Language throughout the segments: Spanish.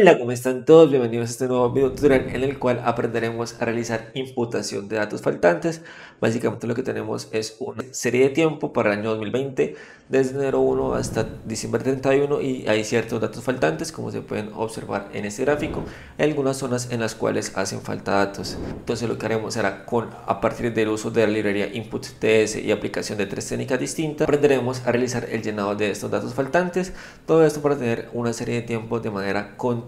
Hola, ¿cómo están todos? Bienvenidos a este nuevo video tutorial en el cual aprenderemos a realizar imputación de datos faltantes. Básicamente lo que tenemos es una serie de tiempo para el año 2020, desde enero 1 hasta diciembre 31 y hay ciertos datos faltantes como se pueden observar en este gráfico, en algunas zonas en las cuales hacen falta datos. Entonces lo que haremos será con, a partir del uso de la librería Input TS y aplicación de tres técnicas distintas, aprenderemos a realizar el llenado de estos datos faltantes, todo esto para tener una serie de tiempo de manera continua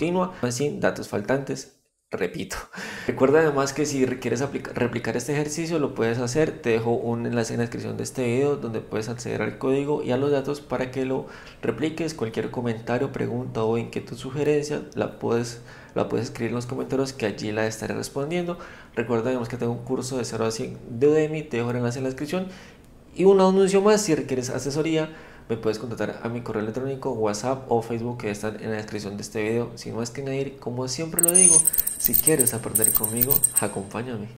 sin datos faltantes, repito. Recuerda además que si quieres replicar este ejercicio lo puedes hacer, te dejo un enlace en la descripción de este video donde puedes acceder al código y a los datos para que lo repliques, cualquier comentario, pregunta o inquietud, sugerencia la puedes, la puedes escribir en los comentarios que allí la estaré respondiendo. Recuerda además que tengo un curso de 0 a 100 de Udemy, te dejo el enlace en la descripción y un anuncio más si requieres asesoría me puedes contactar a mi correo electrónico, WhatsApp o Facebook que están en la descripción de este video. Sin más que añadir, como siempre lo digo, si quieres aprender conmigo, acompáñame.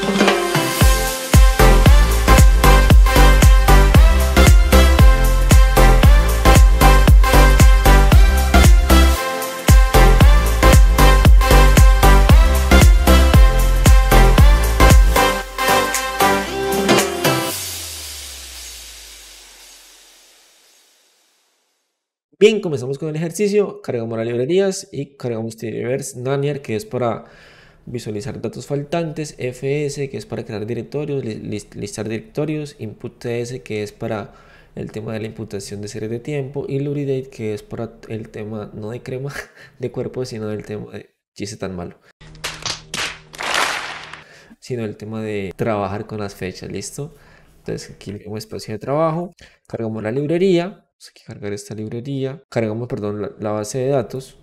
Bien, comenzamos con el ejercicio. Cargamos las librerías y cargamos Tediverse, Nanier, que es para visualizar datos faltantes, FS, que es para crear directorios, listar directorios, InputTS, que es para el tema de la imputación de series de tiempo, y Luridate, que es para el tema no de crema de cuerpo, sino del tema de chiste tan malo sino el tema de trabajar con las fechas, ¿listo? Entonces aquí tenemos espacio de trabajo, cargamos la librería, Vamos a cargar esta librería. Cargamos, perdón, la, base de datos.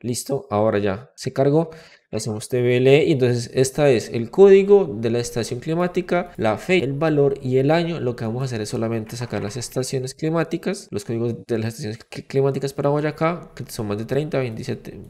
Listo, ahora ya se cargó. hacemos TBL y entonces esta es el código de la estación climática, la fe el valor y el año. Lo que vamos a hacer es solamente sacar las estaciones climáticas, los códigos de las estaciones climáticas para Boyacá, que son más de 30, 27,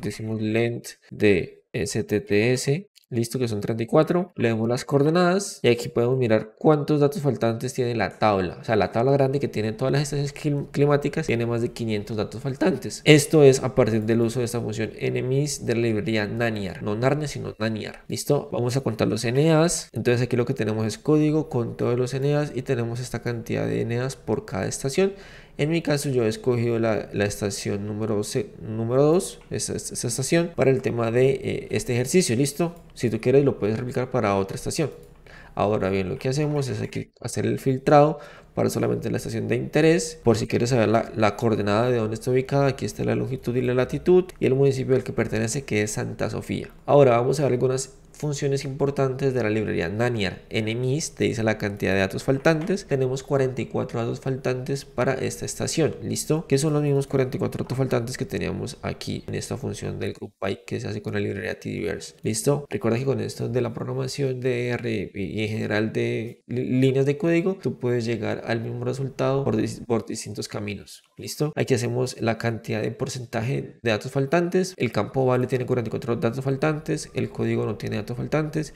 decimos LENT de STTS Listo, que son 34. leemos las coordenadas y aquí podemos mirar cuántos datos faltantes tiene la tabla. O sea, la tabla grande que tiene todas las estaciones climáticas tiene más de 500 datos faltantes. Esto es a partir del uso de esta función NMIS de la librería naniar No Narnia, sino naniar Listo, vamos a contar los NEAs. Entonces aquí lo que tenemos es código con todos los NEAs y tenemos esta cantidad de NEAs por cada estación en mi caso yo he escogido la, estación número 2, esa, esa, estación, para el tema de eh, este ejercicio. ¿Listo? Si tú quieres lo puedes replicar para otra estación. Ahora bien, lo que hacemos es hacer el filtrado para solamente la estación de interés. Por si quieres saber la, la, coordenada de dónde está ubicada, aquí está la longitud y la latitud y el municipio al que pertenece que es Santa Sofía. Ahora vamos a ver algunas funciones importantes de la librería En NMIS te dice la cantidad de datos faltantes. Tenemos 44 datos faltantes para esta estación. ¿Listo? Que son los mismos 44 datos faltantes que teníamos aquí en esta función del group by que se hace con la librería Tdiverse. ¿Listo? Recuerda que con esto de la programación de R y en general de líneas de código, tú puedes llegar al mismo resultado por, por distintos caminos. ¿Listo? Aquí hacemos la cantidad de porcentaje de datos faltantes. El campo vale tiene 44 datos faltantes. El código no tiene datos faltantes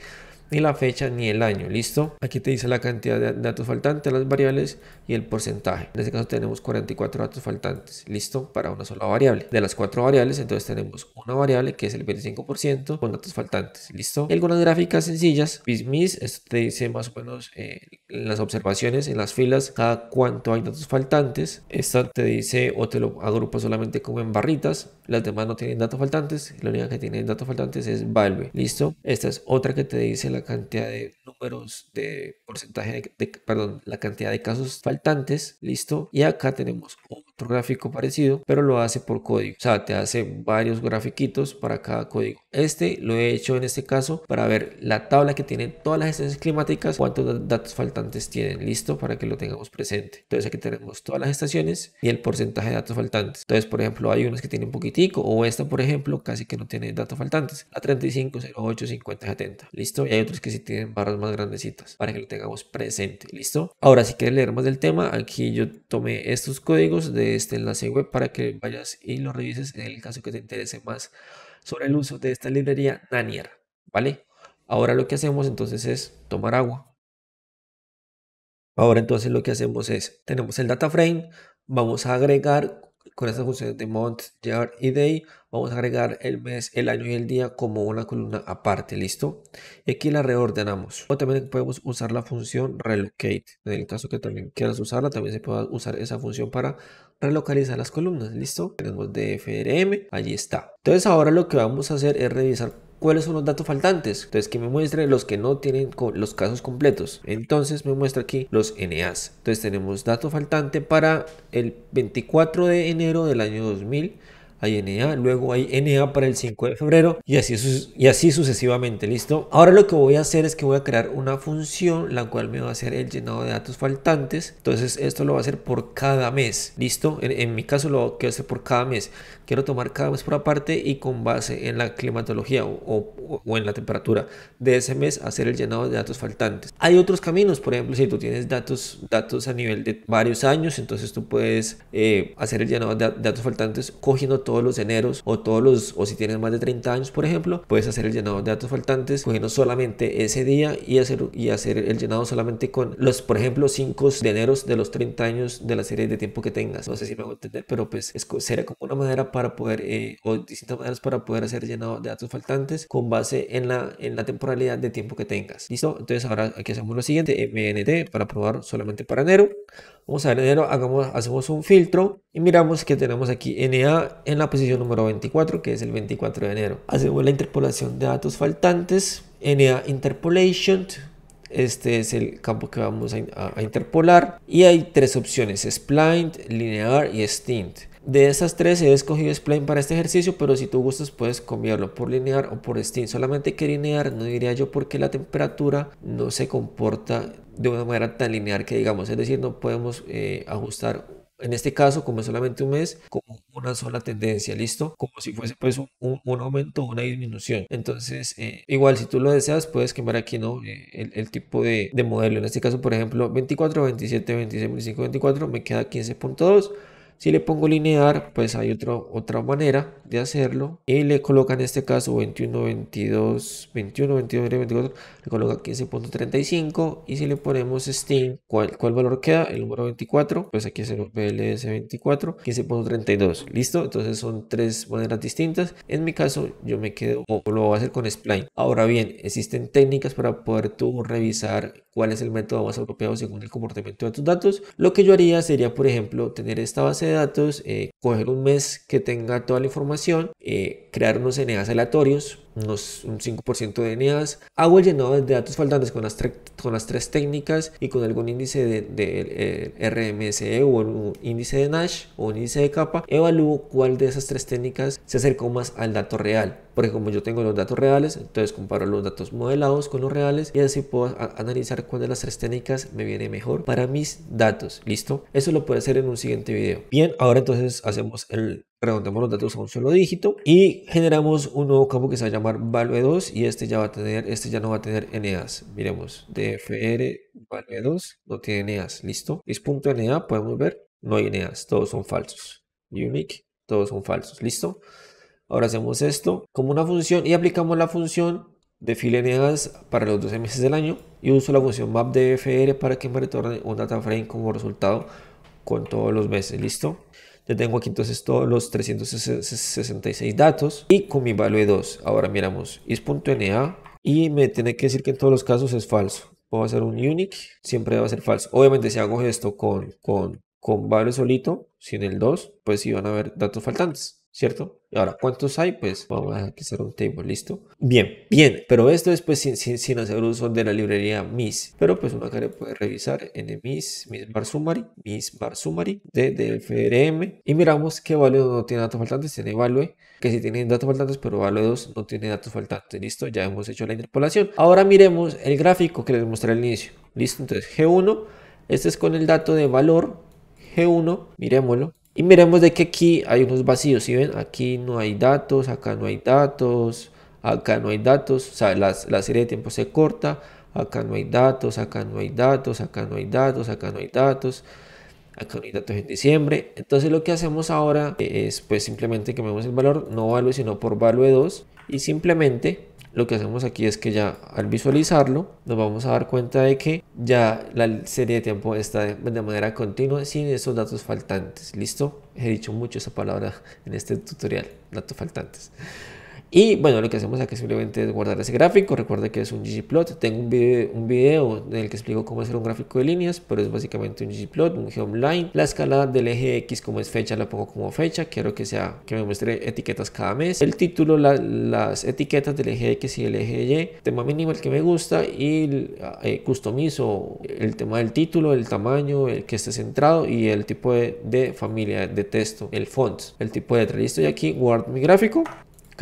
ni la fecha ni el año, ¿listo? Aquí te dice la cantidad de datos faltantes, las variables y el porcentaje. En este caso tenemos 44 datos faltantes, ¿listo? Para una sola variable. De las cuatro variables, entonces tenemos una variable que es el 25% con datos faltantes, ¿listo? algunas gráficas sencillas, BISMIS, esto te dice más o menos eh, las observaciones, en las filas, cada cuánto hay datos faltantes. Esta te dice o te lo agrupa solamente como en barritas, las demás no tienen datos faltantes, la única que tiene datos faltantes es Valve, ¿listo? Esta es otra que te dice la cantidad de números de porcentaje, de, perdón, la cantidad de casos faltantes, listo. Y acá tenemos otro gráfico parecido, pero lo hace por código. O sea, te hace varios grafiquitos para cada código. Este lo he hecho en este caso para ver la tabla que tiene todas las estaciones climáticas, cuántos datos faltantes tienen, listo, para que lo tengamos presente. Entonces aquí tenemos todas las estaciones y el porcentaje de datos faltantes. Entonces, por ejemplo, hay unos que tienen poquitico o esta, por ejemplo, casi que no tiene datos faltantes. La 35, 08, 50, 70. Listo. Y hay otros que si tienen barras más grandecitas para que lo tengamos presente. ¿Listo? Ahora, si quieres leer más del tema, aquí yo tomé estos códigos de este enlace web para que vayas y lo revises en el caso que te interese más sobre el uso de esta librería NANIER ¿Vale? Ahora lo que hacemos entonces es tomar agua. Ahora entonces lo que hacemos es, tenemos el data frame, vamos a agregar con estas funciones de month, year y day, vamos a agregar el mes, el año y el día como una columna aparte, ¿listo? Y aquí la reordenamos. O también podemos usar la función relocate. En el caso que también quieras usarla, también se puede usar esa función para relocalizar las columnas, ¿listo? Tenemos DFRM, allí está. Entonces ahora lo que vamos a hacer es revisar cuáles son los datos faltantes. Entonces que me muestre los que no tienen los casos completos. Entonces me muestra aquí los NAs. Entonces tenemos dato faltante para el 24 de enero del año 2000 hay NA, luego hay NA para el 5 de febrero y así, y así sucesivamente, ¿listo? Ahora lo que voy a hacer es que voy a crear una función la cual me va a hacer el llenado de datos faltantes, entonces esto lo va a hacer por cada mes, ¿listo? En, en mi caso lo quiero hacer por cada mes, quiero tomar cada mes por aparte y con base en la climatología o, en la temperatura de ese mes hacer el llenado de datos faltantes. Hay otros caminos, por ejemplo, si tú tienes datos, datos a nivel de varios años, entonces tú puedes eh, hacer el llenado de datos faltantes cogiendo todos los eneros o todos los, o si tienes más de 30 años, por ejemplo, puedes hacer el llenado de datos faltantes cogiendo solamente ese día y hacer, y hacer el llenado solamente con los, por ejemplo, 5 de enero de los 30 años de la serie de tiempo que tengas. No sé si me voy a entender, pero pues es, será como una manera para poder, eh, o distintas maneras para poder hacer llenado de datos faltantes con base en la, en la temporalidad de tiempo que tengas. ¿Listo? Entonces ahora aquí hacemos lo siguiente, MNT para probar solamente para enero. Vamos a ver enero, hagamos, hacemos un filtro y miramos que tenemos aquí NA en la posición número 24, que es el 24 de enero. Hacemos la interpolación de datos faltantes, NA interpolation, este es el campo que vamos a, interpolar y hay tres opciones, spline, linear y stint. De esas tres he escogido spline para este ejercicio, pero si tú gustas puedes cambiarlo por linear o por steam. Solamente que linear no diría yo porque la temperatura no se comporta de una manera tan linear que digamos, es decir, no podemos eh, ajustar en este caso como es solamente un mes, como una sola tendencia, ¿listo? Como si fuese pues un, un aumento o una disminución. Entonces, eh, igual si tú lo deseas, puedes quemar aquí, ¿no? Eh, el, tipo de, de modelo. En este caso, por ejemplo, 24, 27, 26, 25, 24, me queda 15.2. Si le pongo linear, pues hay otra otra manera de hacerlo. Y le coloca en este caso 21, 22, 21, 22, 24, le coloca 15.35. Y si le ponemos Steam, ¿cuál, ¿cuál, valor queda? El número 24, pues aquí es el PLS 24, 15.32. ¿Listo? Entonces son tres maneras distintas. En mi caso, yo me quedo, o lo voy a hacer con Spline. Ahora bien, existen técnicas para poder tú revisar cuál es el método más apropiado según el comportamiento de tus datos. Lo que yo haría sería, por ejemplo, tener esta base de datos, eh, coger un mes que tenga toda la información, eh, crear unos eneas aleatorios un 5% de NAs. Hago el llenado de datos faltantes con las, con las tres técnicas y con algún índice de, de, eh, RMSE o un índice de Nash o un índice de capa. Evalúo cuál de esas tres técnicas se acercó más al dato real. Porque como yo tengo los datos reales, entonces comparo los datos modelados con los reales y así puedo analizar cuál de las tres técnicas me viene mejor para mis datos. ¿Listo? Eso lo puedo hacer en un siguiente video. Bien, ahora entonces hacemos el redondeamos los datos a un solo dígito y generamos un nuevo campo que se va a llamar value2 y este ya va a tener, este ya no va a tener NAs Miremos, dfr value2 no tiene NAs listo. is.na podemos ver, no hay NAs todos son falsos. Unique, todos son falsos, listo. Ahora hacemos esto como una función y aplicamos la función de NAS para los 12 meses del año y uso la función map dfr para que me retorne un data frame como resultado con todos los meses, ¿listo? ya tengo aquí entonces todos los 366 datos y con mi value 2. Ahora miramos is.na y me tiene que decir que en todos los casos es falso. a hacer un unique, siempre va a ser falso. Obviamente si hago esto con, con, con value solito, sin el 2, pues sí van a haber datos faltantes, ¿cierto? Y ahora, ¿cuántos hay? Pues vamos a hacer un table, ¿listo? Bien, bien, pero esto es pues sin, hacer uso de la librería Miss, Pero pues uno acá puede revisar en MIS, MIS bar summary, MIS bar summary, DFRM. Y miramos qué value no tiene datos faltantes, tiene value, que si sí tiene datos faltantes, pero value 2 no tiene datos faltantes, ¿listo? Ya hemos hecho la interpolación. Ahora miremos el gráfico que les mostré al inicio, ¿listo? Entonces G1, este es con el dato de valor, G1, miremoslo y miremos de que aquí hay unos vacíos, si ven? Aquí no hay datos, acá no hay datos, acá no hay datos, o sea, la, la serie de tiempo se corta, acá no hay datos, acá no hay datos, acá no hay datos, acá no hay datos, acá no hay datos en diciembre. Entonces lo que hacemos ahora es pues simplemente que vemos el valor, no value sino por value 2 y simplemente lo que hacemos aquí es que ya al visualizarlo nos vamos a dar cuenta de que ya la serie de tiempo está de, manera continua sin esos datos faltantes. ¿Listo? He dicho mucho esa palabra en este tutorial, datos faltantes. Y bueno, lo que hacemos aquí simplemente es guardar ese gráfico. Recuerda que es un ggplot. Tengo un video, en el que explico cómo hacer un gráfico de líneas, pero es básicamente un ggplot, un geomline. La escala del eje X, como es fecha, la pongo como fecha. Quiero que sea que me muestre etiquetas cada mes. El título, las etiquetas del eje X y el eje Y. Tema mínimo el que me gusta y eh, customizo el tema del título, el tamaño, el que esté centrado y el tipo de, de familia de texto, el font, el tipo de letra. Listo, y aquí guardo mi gráfico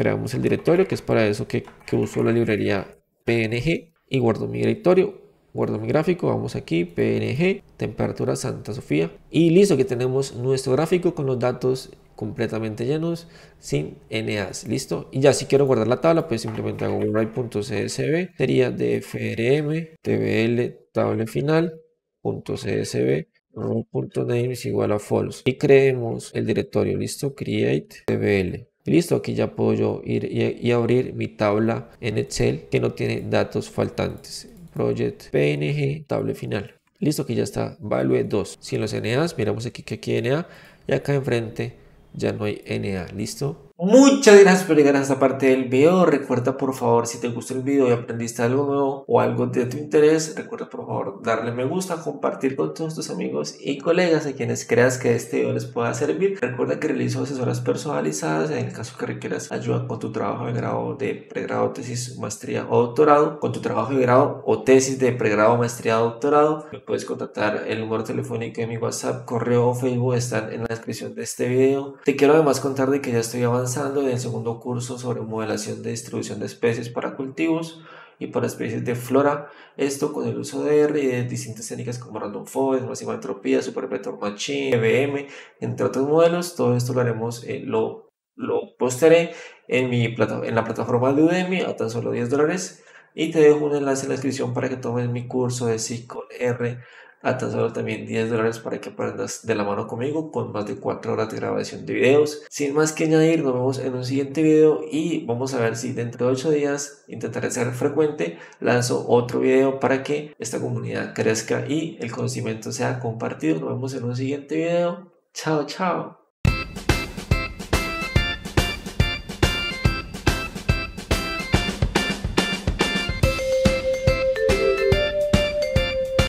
creamos el directorio, que es para eso que, uso la librería PNG y guardo mi directorio. Guardo mi gráfico, vamos aquí, PNG, temperatura Santa Sofía. Y listo, que tenemos nuestro gráfico con los datos completamente llenos, sin NAs, listo. Y ya si quiero guardar la tabla, pues simplemente hago write.csv, sería dfrm, tbl, table final, .csv, row.names igual a false. Y creemos el directorio, listo, create tbl. Listo, aquí ya puedo yo ir y, abrir mi tabla en Excel que no tiene datos faltantes. Project PNG, tabla final. Listo, aquí ya está value 2. Sin los NAs, miramos aquí que aquí NA y acá enfrente ya no hay NA. Listo, Muchas gracias por llegar a esta parte del video. Recuerda por favor si te gustó el video y aprendiste algo nuevo o algo de tu interés, recuerda por favor darle me gusta, compartir con todos tus amigos y colegas a quienes creas que este video les pueda servir. Recuerda que realizo asesoras personalizadas en el caso que requieras ayuda con tu trabajo de grado de pregrado, tesis, maestría o doctorado, con tu trabajo de grado o tesis de pregrado, maestría o doctorado. Me puedes contactar el número telefónico de mi WhatsApp, correo o Facebook están en la descripción de este video. Te quiero además contar de que ya estoy avanzando en el segundo curso sobre modelación de distribución de especies para cultivos y para especies de flora, esto con el uso de R y de distintas técnicas como random forest, máxima entropía, super vector machine, EVM, entre otros modelos. Todo esto lo haremos, lo, lo posteré en, mi plata, en la plataforma de Udemy a tan solo 10 dólares y te dejo un enlace en la descripción para que tomes mi curso de SQL R a tan solo también 10 dólares para que aprendas de la mano conmigo con más de 4 horas de grabación de videos. Sin más que añadir, nos vemos en un siguiente video y vamos a ver si dentro de 8 días intentaré ser frecuente, lanzo otro video para que esta comunidad crezca y el conocimiento sea compartido. Nos vemos en un siguiente video. Chao, chao.